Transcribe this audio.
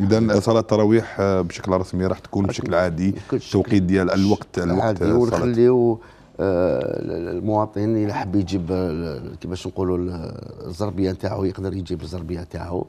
اذا صلاه التراويح آه، بشكل رسمي راح تكون بشكل عادي التوقيت ديال الوقت الوقت عادي ونخليو المواطن اللي حب يجيب آه، كيفاش نقولوا الزربيه نتاعو يقدر يجيب الزربيه نتاعو